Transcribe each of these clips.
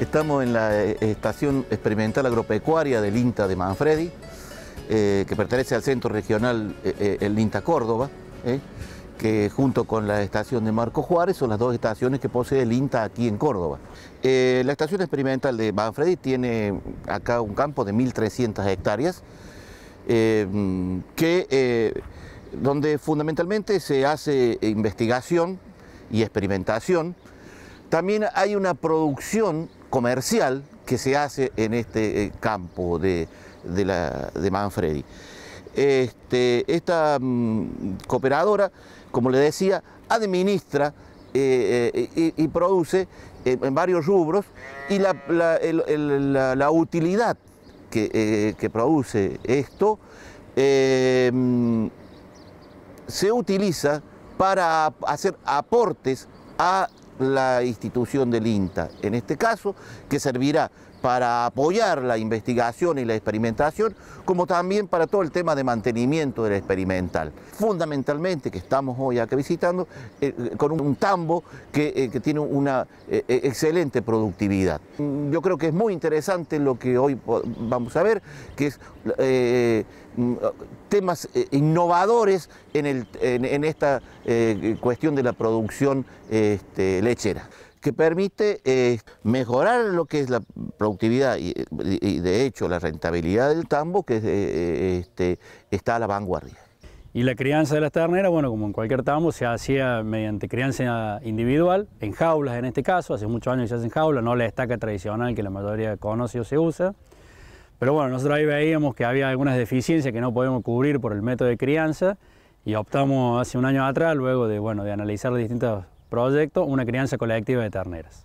Estamos en la eh, Estación Experimental Agropecuaria del INTA de Manfredi, eh, que pertenece al Centro Regional eh, el INTA Córdoba, que junto con la Estación de Marco Juárez son las dos estaciones que posee el INTA aquí en Córdoba. la Estación Experimental de Manfredi tiene acá un campo de 1.300 hectáreas, que, donde fundamentalmente se hace investigación y experimentación. También hay una producción comercial que se hace en este eh, campo de, de, la, Manfredi. Este, esta mm, cooperadora, como le decía, administra eh, eh, y, produce en varios rubros y la, utilidad que, produce esto mm, se utiliza para hacer aportes a la institución del INTA, en este caso, que servirá para apoyar la investigación y la experimentación, como también para todo el tema de mantenimiento del experimental. Fundamentalmente, que estamos hoy acá visitando, eh, eh, con un tambo que, eh, tiene una excelente productividad. Mm, yo creo que es muy interesante lo que hoy vamos a ver, que es mm, temas innovadores en, esta cuestión de la producción este, lechera que permite eh, mejorar lo que es la productividad y, de hecho la rentabilidad del tambo que eh, eh, este, está a la vanguardia. Y la crianza de las terneras, bueno, como en cualquier tambo, se hacía mediante crianza individual, en jaulas en este caso, hace muchos años se en jaulas, no la estaca tradicional que la mayoría conoce o se usa. Pero bueno, nosotros ahí veíamos que había algunas deficiencias que no podíamos cubrir por el método de crianza y optamos hace un año atrás, luego de, bueno, de analizar distintas proyecto una crianza colectiva de terneras.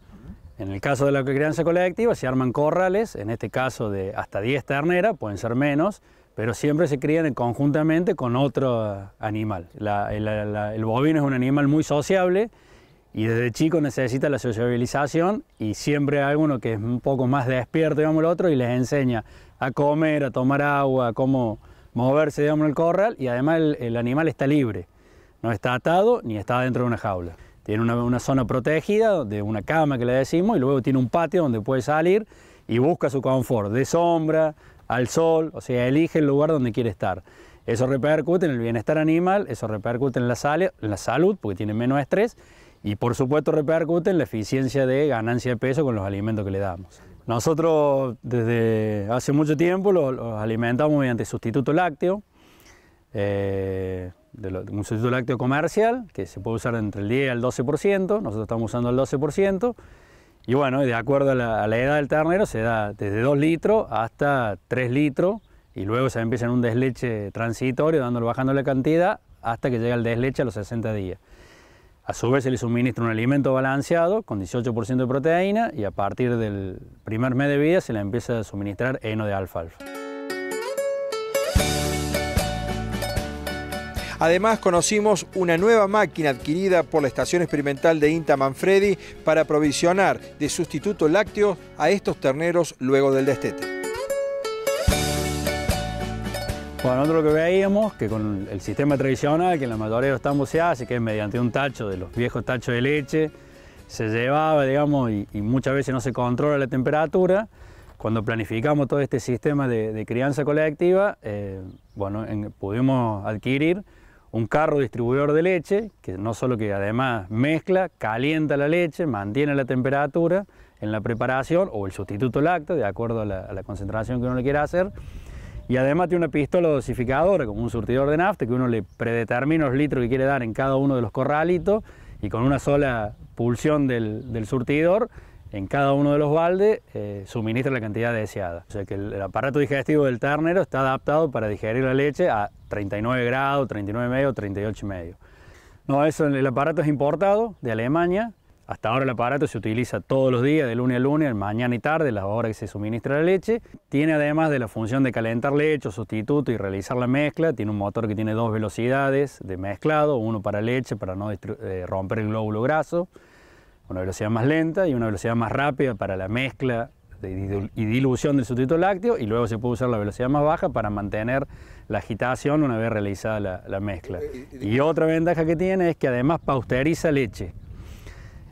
En el caso de la crianza colectiva se arman corrales, en este caso de hasta 10 terneras, pueden ser menos, pero siempre se crían conjuntamente con otro animal. el bovino es un animal muy sociable y desde chico necesita la sociabilización y siempre hay uno que es un poco más despierto, digamos, el otro y les enseña a comer, a tomar agua, cómo moverse, digamos, el corral y además el animal está libre, no está atado ni está dentro de una jaula. Tiene una, zona protegida, de una cama que le decimos, y luego tiene un patio donde puede salir y busca su confort, de sombra, al sol, o sea, elige el lugar donde quiere estar. Eso repercute en el bienestar animal, eso repercute en la, la salud, porque tiene menos estrés, y por supuesto repercute en la eficiencia de ganancia de peso con los alimentos que le damos. Nosotros desde hace mucho tiempo los, alimentamos mediante sustituto lácteo, eh, de, un sustituto lácteo comercial, que se puede usar entre el 10 y el 12%, nosotros estamos usando el 12%, y bueno, de acuerdo a la, edad del ternero se da desde 2 litros hasta 3 litros, y luego se empieza en un desleche transitorio, dándole, bajando la cantidad, hasta que llega el desleche a los 60 días. A su vez se le suministra un alimento balanceado con 18% de proteína y a partir del primer mes de vida se le empieza a suministrar heno de alfalfa. Además, conocimos una nueva máquina adquirida por la Estación Experimental de INTA Manfredi para provisionar de sustituto lácteo a estos terneros luego del destete. Bueno, nosotros lo que veíamos, que con el sistema tradicional, que en la mayoría de los tambos se hace, que es mediante un tacho de los viejos tachos de leche, se llevaba, digamos, y, muchas veces no se controla la temperatura, cuando planificamos todo este sistema de, crianza colectiva, eh, bueno, pudimos adquirir un carro distribuidor de leche, que no solo que además mezcla, calienta la leche, mantiene la temperatura en la preparación o el sustituto lácteo, de acuerdo a la, concentración que uno le quiera hacer. Y además tiene una pistola dosificadora, como un surtidor de nafta, que uno le predetermina los litros que quiere dar en cada uno de los corralitos y con una sola pulsión del surtidor en cada uno de los baldes eh, suministra la cantidad deseada. O sea que el, aparato digestivo del ternero está adaptado para digerir la leche a 39 grados, 39,5, 38,5. No, eso, el aparato es importado de Alemania. Hasta ahora el aparato se utiliza todos los días, de lunes a lunes, mañana y tarde, las horas que se suministra la leche. Tiene además de la función de calentar leche o sustituto y realizar la mezcla. Tiene un motor que tiene dos velocidades de mezclado, uno para leche para no eh, romper el glóbulo graso una velocidad más lenta y una velocidad más rápida para la mezcla y dilución del sustituto lácteo y luego se puede usar la velocidad más baja para mantener la agitación una vez realizada la, mezcla. Eh, eh, eh, y otra ventaja que tiene es que además pausteriza leche.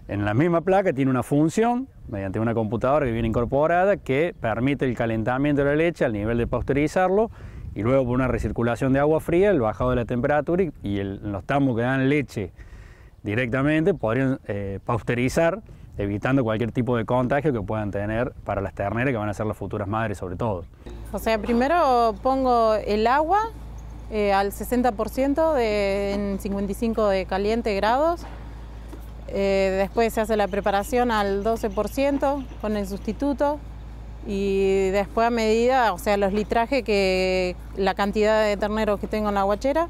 En la misma placa tiene una función mediante una computadora que viene incorporada que permite el calentamiento de la leche al nivel de pasteurizarlo y luego por una recirculación de agua fría, el bajado de la temperatura y, el, los tambos que dan leche directamente, podrían eh, evitando cualquier tipo de contagio que puedan tener para las terneras que van a ser las futuras madres sobre todo. O sea, primero pongo el agua eh, al 60% de, en 55 de caliente grados, eh, después se hace la preparación al 12% con el sustituto y después a medida, o sea, los litrajes que la cantidad de terneros que tengo en la guachera,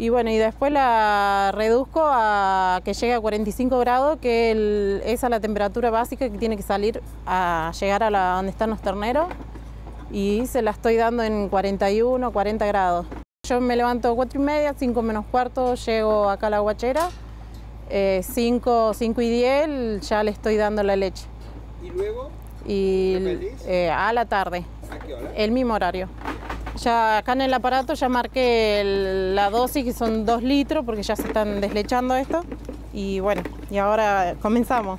y bueno, y después la reduzco a que llegue a 45 grados, que es a la temperatura básica que tiene que salir a llegar a donde están los terneros y se la estoy dando en 41, 40 grados. Yo me levanto 4 y media, 5 menos cuarto, llego acá a la guachera, 5, eh, y 10 ya le estoy dando la leche. ¿Y luego? Y eh, a la tarde. El mismo horario. Ya acá en el aparato ya marqué la dosis, que son dos litros, porque ya se están deslechando esto. Y bueno, y ahora comenzamos.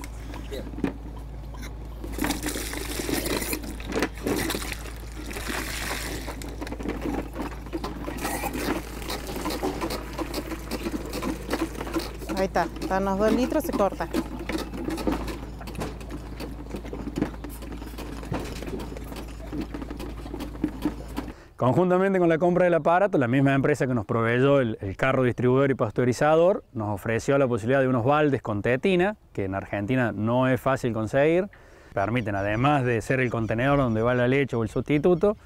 Ahí está, están los dos litros, se corta. Conjuntamente con la compra del aparato, la misma empresa que nos proveyó el, carro distribuidor y pasteurizador nos ofreció la posibilidad de unos baldes con tetina, que en Argentina no es fácil conseguir. Permiten, además de ser el contenedor donde va la leche o el sustituto,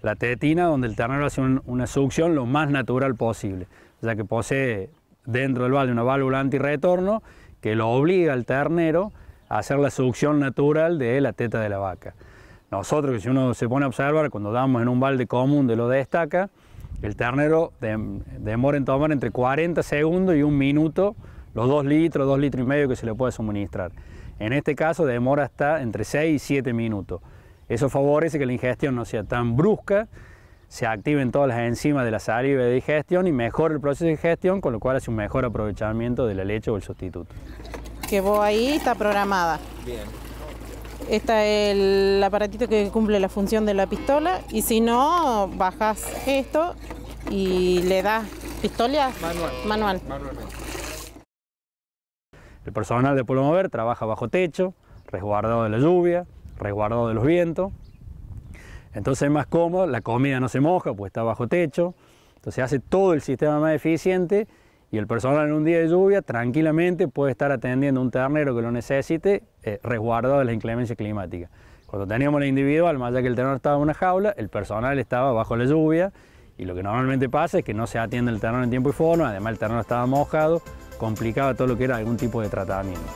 la tetina donde el ternero hace una succión lo más natural posible, ya que posee dentro del balde una válvula antirretorno que lo obliga al ternero a hacer la succión natural de la teta de la vaca. Nosotros, que si uno se pone a observar, cuando damos en un balde común de lo de estaca, el ternero demora en tomar entre 40 segundos y un minuto los 2 litros, 2 litros y medio que se le puede suministrar. En este caso demora hasta entre 6 y 7 minutos. Eso favorece que la ingestión no sea tan brusca, se activen todas las enzimas de la saliva de digestión y mejora el proceso de ingestión, con lo cual hace un mejor aprovechamiento de la leche o el sustituto. Que ahí está programada. Bien. Este es el aparatito que cumple la función de la pistola y si no, bajas esto y le das pistola manual. manual. El personal de Pueblo Mover trabaja bajo techo, resguardado de la lluvia, resguardado de los vientos. Entonces es más cómodo, la comida no se moja, pues está bajo techo. Entonces hace todo el sistema más eficiente y el personal en un día de lluvia tranquilamente puede estar atendiendo a un ternero que lo necesite eh, resguardado de la inclemencia climática. Cuando teníamos la individual, más allá que el terreno estaba en una jaula, el personal estaba bajo la lluvia y lo que normalmente pasa es que no se atiende el terreno en tiempo y forma, además el terreno estaba mojado, complicaba todo lo que era algún tipo de tratamiento.